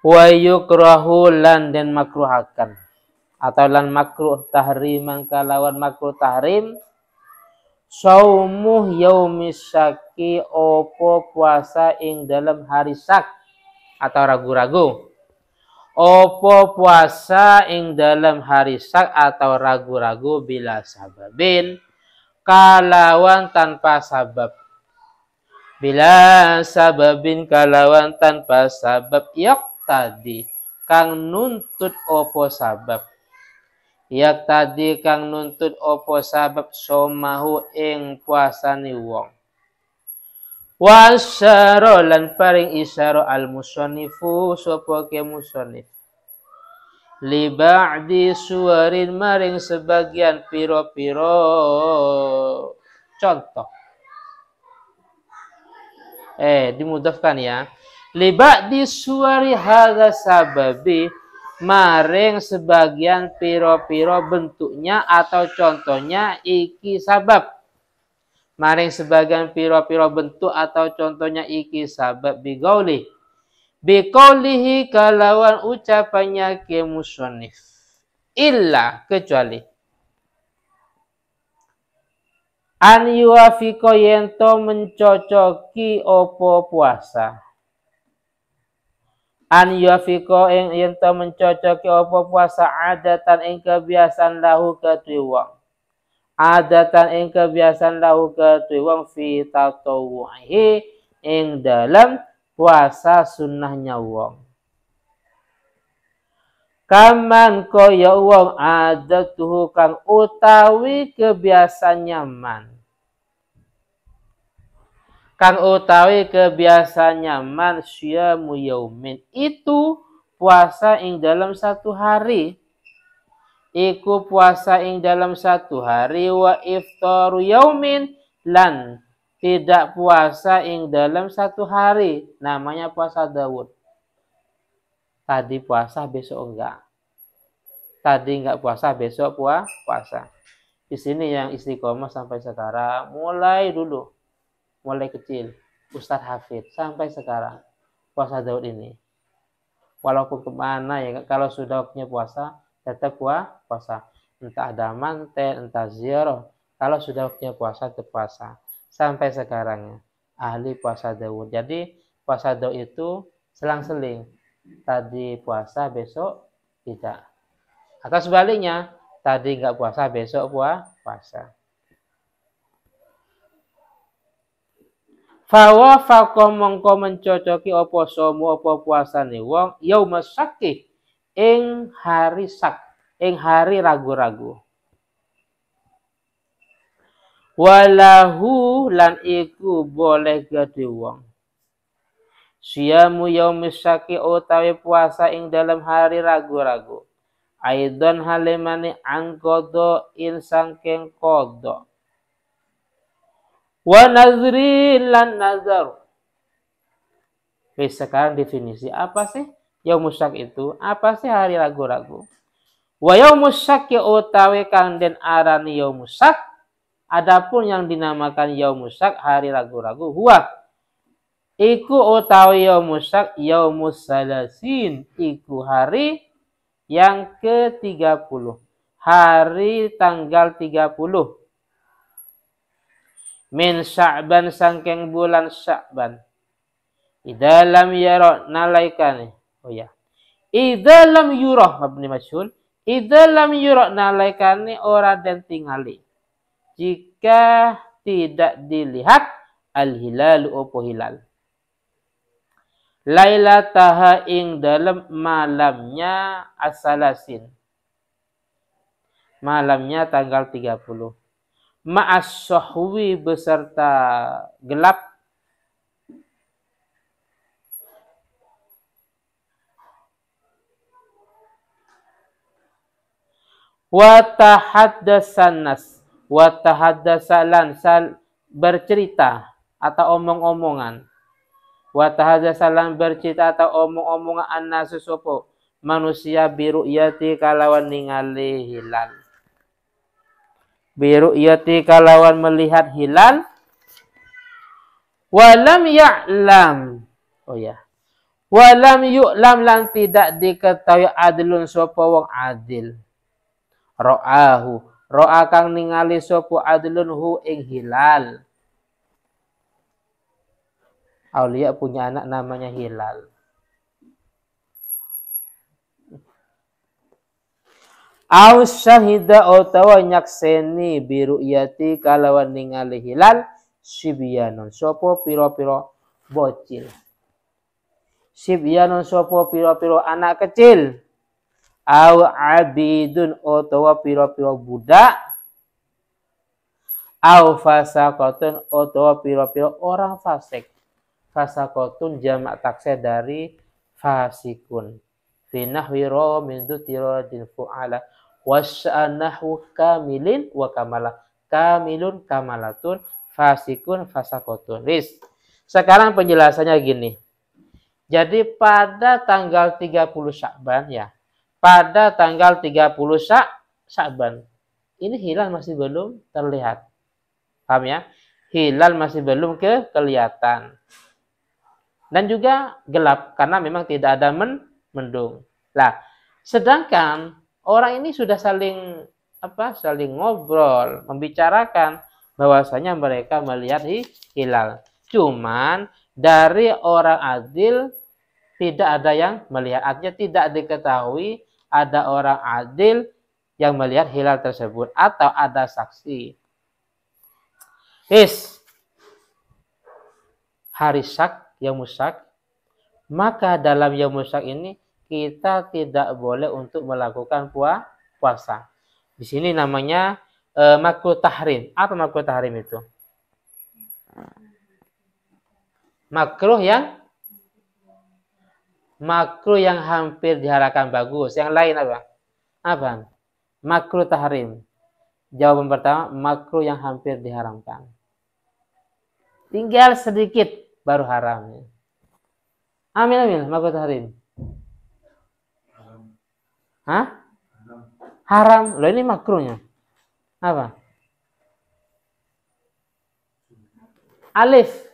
wa yukrahu lan dan makruhakan atau lan makruh tahriman kalawan makruh tahrim saumuh yaumis syaki opo puasa ing dalam hari sak atau ragu-ragu opo puasa ing dalam hari sak atau ragu-ragu bila sababin kalawan tanpa sabab bila sababin kalawan tanpa sabab yok tadi kang nuntut opo sabab yak tadi kang nuntut opo sabab somahu ing puasani wong wasyaro lan paring isyaro al musonifu sopo ke musonif li ba'di suwarin maring sebagian piro-piro contoh eh dimudafkan ya Liba'di suari hadza sababi maring sebagian piro-piro bentuknya atau contohnya iki sabab. Maring sebagian piro-piro bentuk atau contohnya iki sabab bigauli. Bikaulihi kalawan ucapannya ke musonif. Illa kecuali. An yuafiko yento mencocoki opo puasa an yafiko ing yen to mencocoki apa puasa adatan ing kebiasaan lahu kedue wong adatan ing kebiasaan lahu kedue wong fi tatawuhi ing dalam puasa sunnahnya wong kaman kaya wong adatuhu kang utawi kebiasaan nyaman Kan utawi kebiasaan nyaman syamu yaumin. Itu puasa ing dalam satu hari. Iku puasa ing dalam satu hari wa iftaru yaumin lan tidak puasa ing dalam satu hari namanya puasa Dawud tadi puasa besok enggak tadi enggak puasa besok puasa di sini yang istiqomah sampai sekarang mulai dulu mulai kecil Ustadz Hafid sampai sekarang puasa Daud ini walaupun kemana ya kalau sudah waktunya puasa tetap puasa puasa entah ada manten entah ziarah kalau sudah waktunya puasa tetap puasa sampai sekarang ya ahli puasa Daud jadi puasa Daud itu selang-seling tadi puasa besok tidak atau sebaliknya tadi nggak puasa besok puasa Fawa fako mongko mencocoki opo somo opo puasane wong yau mesakih ing hari sak ing hari ragu-ragu. Walahu lan iku boleh gede wong. Siamu yau mesakih utawi puasa ing dalam hari ragu-ragu. Aidon halemani angkodo insang keng kodok. wa nazri lan nazar. Oke, sekarang definisi apa sih yaumusak itu? Apa sih hari ragu-ragu? Wa yaumusak ya utawi kang den arani yaumusak. Adapun yang dinamakan yaumusak hari ragu-ragu huwa iku utawi yaumus salasin iku hari yang ke-30. Hari tanggal 30 min sya'ban sangking bulan sya'ban idza lam yara nalaikane oh ya idza lam yura mabni majhul idza lam yura nalaikane ora dan tingali jika tidak dilihat al hilal opo hilal lailataha ing dalam malamnya asalasin malamnya tanggal 30 Maasohwi beserta gelap wa tahaddatsan nas wa sal bercerita atau omong-omongan wa tahaddatsalan bercerita atau omong-omongan annasu sopo manusia biru yati kalawan ningali hilal biru yati kalawan melihat hilal walam ya'lam oh ya walam yu'lam lan tidak diketahui adilun sapa wong adil Roahu, ra'a kang ningali sapa adilun hu ing hilal Aulia punya anak namanya Hilal. Au syahida utawa nyakseni biru yati kalawan ningali hilal sibyanon sopo piro-piro bocil. Sibyanon sopo piro-piro anak kecil. Au abidun utawa piro-piro budak. Au fasakotun utawa piro-piro orang fasik. Fasakotun jamak takse dari fasikun fi nahwi ra min dzutiradil fu'ala wasya'an nahwu kamilin wa kamala kamilun kamalatun fasikun fasakotun ris sekarang penjelasannya gini jadi pada tanggal 30 Syakban ya pada tanggal 30 Syak Syakban ini hilal masih belum terlihat paham ya hilal masih belum ke kelihatan dan juga gelap karena memang tidak ada men mendung. Lah, sedangkan orang ini sudah saling apa? saling ngobrol, membicarakan bahwasanya mereka melihat hilal. Cuman dari orang adil tidak ada yang melihat, artinya tidak diketahui ada orang adil yang melihat hilal tersebut atau ada saksi. Is hari sak yang musak maka dalam musyak ini kita tidak boleh untuk melakukan puasa. Di sini namanya e, makruh tahrim. Apa makruh tahrim itu? Makruh yang makruh yang hampir diharapkan bagus. Yang lain apa? Apa? Makruh tahrim. Jawaban pertama, makruh yang hampir diharamkan. Tinggal sedikit baru haramnya. Amin amin mahkota harim. Haram. Hah? Haram. Lo ini makruhnya. Apa? Alif.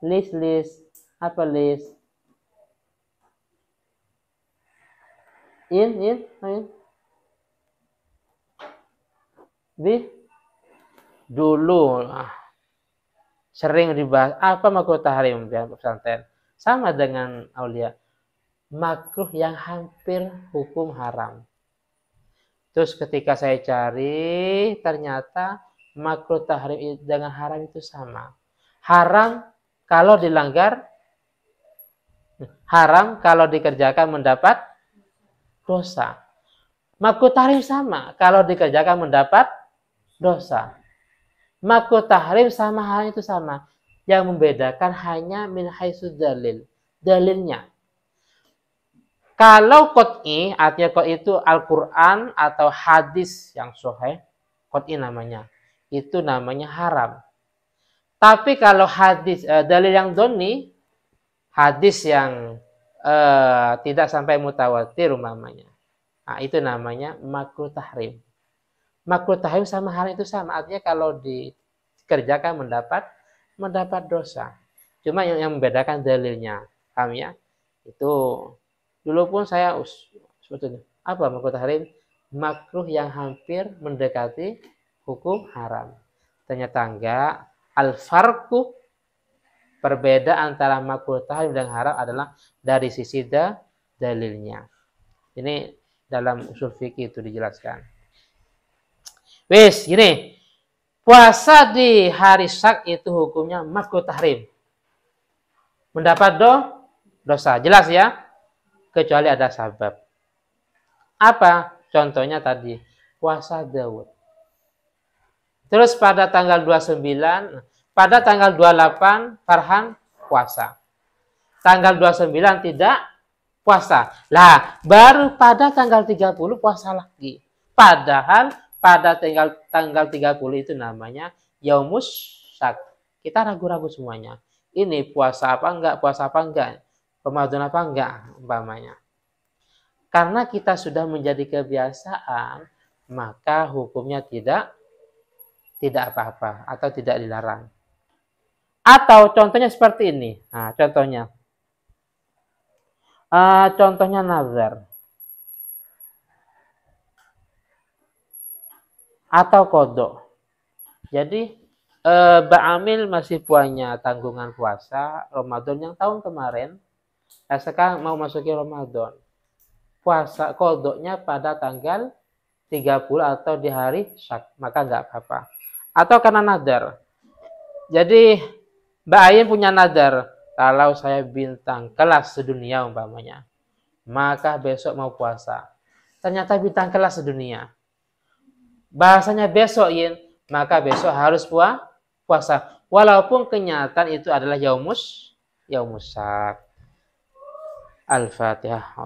List list apa list? In in in. di dulu. Ah sering dibahas apa makruh tahrim di pesantren sama dengan aulia makruh yang hampir hukum haram terus ketika saya cari ternyata makruh tahrim dengan haram itu sama haram kalau dilanggar haram kalau dikerjakan mendapat dosa makruh tahrim sama kalau dikerjakan mendapat dosa Makruh tahrim sama hal itu sama. Yang membedakan hanya min haitsu dalil. Dalilnya. Kalau kot'i, artinya kot itu Al-Quran atau hadis yang soheh, kot'i namanya. Itu namanya haram. Tapi kalau hadis, eh, dalil yang doni, hadis yang eh, tidak sampai mutawatir umamanya. Nah, itu namanya makruh tahrim. Makruh tahrim sama hal itu sama. Artinya kalau di kerjakan mendapat mendapat dosa. Cuma yang, yang membedakan dalilnya, kami ya? Itu dulu pun saya us. sebetulnya apa makruh tahrim? Makruh yang hampir mendekati hukum haram. Ternyata enggak. Al-farku perbedaan antara makruh tahrim dan haram adalah dari sisi da, dalilnya. Ini dalam usul fikih itu dijelaskan. Wes, gini. Puasa di hari syak itu hukumnya makruh tahrim. Mendapat do, dosa. Jelas ya? Kecuali ada sabab. Apa? Contohnya tadi, puasa Daud. Terus pada tanggal 29, pada tanggal 28 Farhan puasa. Tanggal 29 tidak puasa. Lah, baru pada tanggal 30 puasa lagi. Padahal pada tanggal tanggal 30 itu namanya Yaumus Syak. Kita ragu-ragu semuanya. Ini puasa apa enggak, puasa apa enggak, Ramadan apa enggak umpamanya. Karena kita sudah menjadi kebiasaan, maka hukumnya tidak tidak apa-apa atau tidak dilarang. Atau contohnya seperti ini. Nah, contohnya. Uh, contohnya nazar. atau kodok. Jadi eh, mbak amil masih punya tanggungan puasa Ramadan yang tahun kemarin. Nah, sekarang mau masuki Ramadan. Puasa kodoknya pada tanggal 30 atau di hari syak. Maka nggak apa-apa. Atau karena nadar. Jadi Mbak Ayin punya nadar. Kalau saya bintang kelas sedunia umpamanya. Maka besok mau puasa. Ternyata bintang kelas sedunia bahasanya besok yin, maka besok harus puas puasa. Walaupun kenyataan itu adalah yaumus yaumus sak. Al-Fatihah.